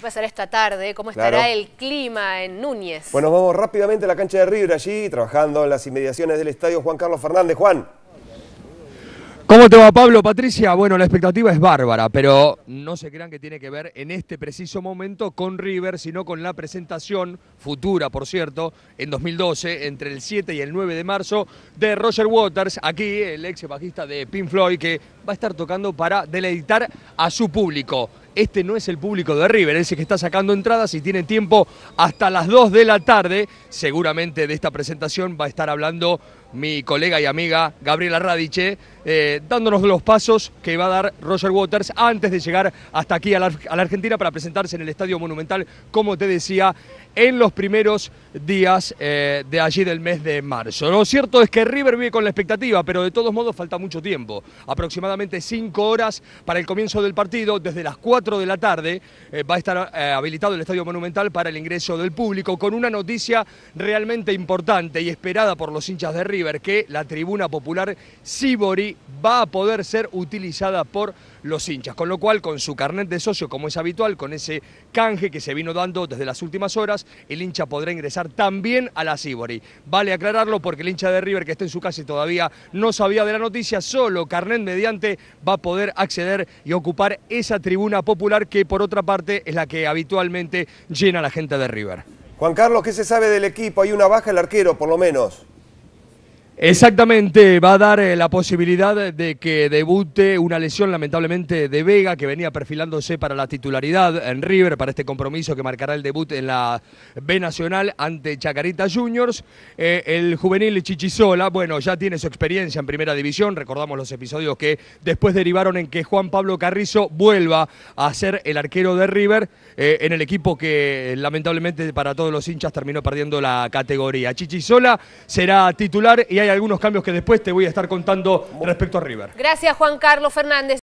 ¿Qué esta tarde? ¿Cómo estará el clima en Núñez? Bueno, vamos rápidamente a la cancha de River allí, trabajando en las inmediaciones del estadio Juan Carlos Fernández. Juan. ¿Cómo te va Pablo, Patricia? Bueno, la expectativa es bárbara, pero no se crean que tiene que ver en este preciso momento con River, sino con la presentación futura, por cierto, en 2012, entre el 7 y el 9 de marzo, de Roger Waters, aquí el ex bajista de Pink Floyd, que va a estar tocando para deleitar a su público. Este no es el público de River, es el que está sacando entradas y tiene tiempo hasta las 2 de la tarde seguramente de esta presentación va a estar hablando mi colega y amiga Gabriela Radiche, eh, dándonos los pasos que va a dar Roger Waters antes de llegar hasta aquí a la, Argentina para presentarse en el Estadio Monumental, como te decía, en los primeros días eh, de allí del mes de marzo. Lo cierto es que River vive con la expectativa, pero de todos modos falta mucho tiempo, aproximadamente cinco horas para el comienzo del partido, desde las 4 de la tarde eh, va a estar habilitado el Estadio Monumental para el ingreso del público, con una noticia realmente importante y esperada por los hinchas de River, que la tribuna popular Sibori va a poder ser utilizada por los hinchas. Con lo cual, con su carnet de socio, como es habitual, con ese canje que se vino dando desde las últimas horas, el hincha podrá ingresar también a la Sibori. Vale aclararlo porque el hincha de River que está en su casa y todavía no sabía de la noticia, solo carnet mediante va a poder acceder y ocupar esa tribuna popular que por otra parte es la que habitualmente llena la gente de River. Juan Carlos, ¿qué se sabe del equipo? Hay una baja el arquero, por lo menos. Exactamente, va a dar eh, la posibilidad de que debute una lesión lamentablemente de Vega que venía perfilándose para la titularidad en River para este compromiso que marcará el debut en la B Nacional ante Chacarita Juniors. Eh, el juvenil Chichisola bueno, ya tiene su experiencia en Primera División, recordamos los episodios que después derivaron en que Juan Pablo Carrizo vuelva a ser el arquero de River eh, en el equipo que lamentablemente para todos los hinchas terminó perdiendo la categoría. Chichisola será titular y hay algunos cambios que después te voy a estar contando respecto a River. Gracias Juan Carlos Fernández.